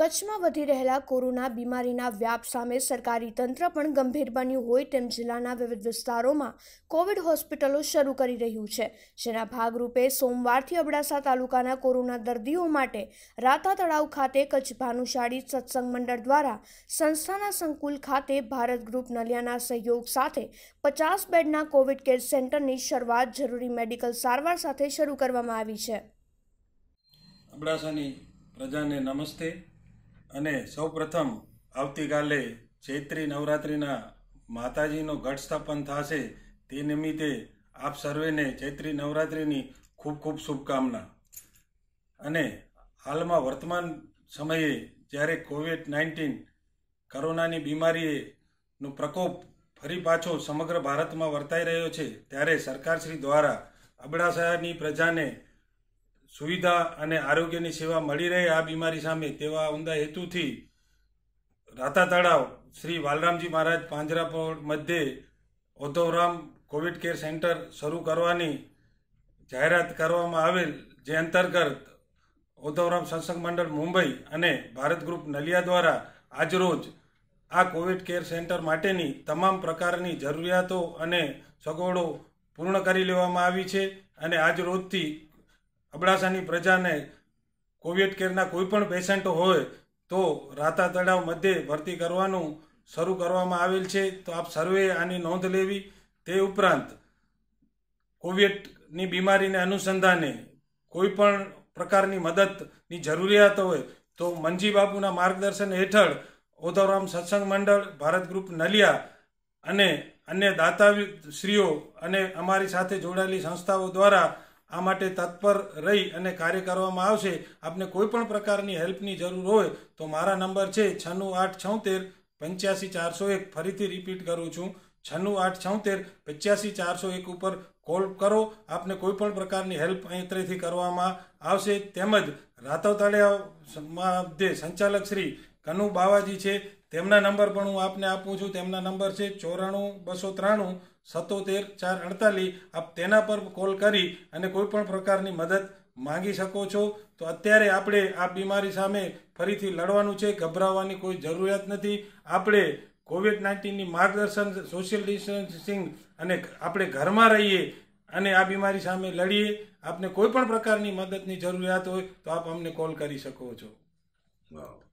કચ્છમાં વધી રહેલા કોરોના બીમારીના વ્યાપ સામે સરકારી તંત્ર પણ ગંભીર બન્યું હોય તેમ જિલ્લાના વિવિધ વિસ્તારોમાં કોવિડ હોસ્પિટલો શરૂ કરી રહ્યું છે જેના ભાગરૂપે સોમવારથી અબડાસા તાલુકાના કોરોના દર્દીઓ માટે રાતા તળાવ ખાતે કચ્છ ભાનુશાળી સત્સંગ મંડળ દ્વારા સંસ્થાના સંકુલ ખાતે ભારત ગ્રુપ નલિયાના સહયોગ સાથે પચાસ બેડના કોવિડ કેર સેન્ટરની શરૂઆત જરૂરી મેડિકલ સારવાર સાથે શરૂ કરવામાં આવી છે અબડાસાની પ્રજાને નમસ્તે અને સૌપ્રથમ આવતીકાલે ચૈત્રી નવરાત્રિના માતાજીનો ઘટ સ્થાપન થશે તે નિમિત્તે આપ સર્વેને ચૈત્રી નવરાત્રિની ખૂબ ખૂબ શુભકામના અને હાલમાં વર્તમાન સમયે જ્યારે કોવિડ નાઇન્ટીન કોરોનાની બીમારીનો પ્રકોપ ફરી પાછો સમગ્ર ભારતમાં વર્તાઈ રહ્યો છે ત્યારે સરકારશ્રી દ્વારા અબડાસાની પ્રજાને સુવિધા અને આરોગ્યની સેવા મળી રહે આ બીમારી સામે તેવા ઉમદા હેતુથી રાતા તળાવ શ્રી વાલરામજી મહારાજ પાંજરાપોળ મધ્યે ઓધવરામ કોવિડ કેર સેન્ટર શરૂ કરવાની જાહેરાત કરવામાં આવેલ જે અંતર્ગત ઓધવરામ સત્સંગ મંડળ મુંબઈ અને ભારત ગ્રુપ નલિયા દ્વારા આજરોજ આ કોવિડ કેર સેન્ટર માટેની તમામ પ્રકારની જરૂરિયાતો અને સગવડો પૂર્ણ કરી લેવામાં આવી છે અને આજ રોજથી અબડાસાની પ્રજાને કોવિડ કેરના કોઈ પણ પેશન્ટ હોય તો રાતા તળાવ મધ્યે ભરતી કરવાનું શરૂ કરવામાં આવેલ છે તો આપ સર્વે આની નોંધ લેવી તે ઉપરાંત કોવિડની બીમારીને અનુસંધાને કોઈ પણ પ્રકારની મદદની જરૂરિયાત હોય તો મંજી બાપુના માર્ગદર્શન હેઠળ ઓધોરામ સત્સંગ મંડળ ભારત ગ્રુપ નલિયા અને અન્ય દાતાશ્રીઓ અને અમારી સાથે જોડાયેલી સંસ્થાઓ દ્વારા આ માટે તત્પર રહી અને કાર્ય કરવામાં આવશે આપને કોઈ પણ પ્રકારની હેલ્પની જરૂર હોય તો મારા નંબર છે છન્નું આઠ છોતેર પંચ્યાસી ચારસો એક ફરીથી રિપીટ કરું છું છન્નું આઠ છોતેર પચ્યાસી ચારસો એક ઉપર કોલ કરો આપને કોઈ પણ પ્રકારની હેલ્પ અહીંત્રેથી કરવામાં આવશે તેમજ રાતવ તળિયામાં જે સંચાલક શ્રી કનુ બાવાજી છે તેમના નંબર પણ હું આપને આપું છું તેમના નંબર છે ચોરાણું બસો ત્રાણું સત્તોતેર ચાર અડતાલીસ આપ તેના પર કોલ કરી અને કોઈપણ પ્રકારની મદદ માંગી શકો છો તો અત્યારે આપણે આ બીમારી સામે ફરીથી લડવાનું છે ગભરાવાની કોઈ જરૂરિયાત નથી આપણે કોવિડ નાઇન્ટીનની માર્ગદર્શન સોશિયલ ડિસ્ટન્સિંગ અને આપણે ઘરમાં રહીએ અને આ બીમારી સામે લડીએ આપને કોઈ પણ પ્રકારની મદદની જરૂરિયાત હોય તો આપ અમને કોલ કરી શકો છો વાહ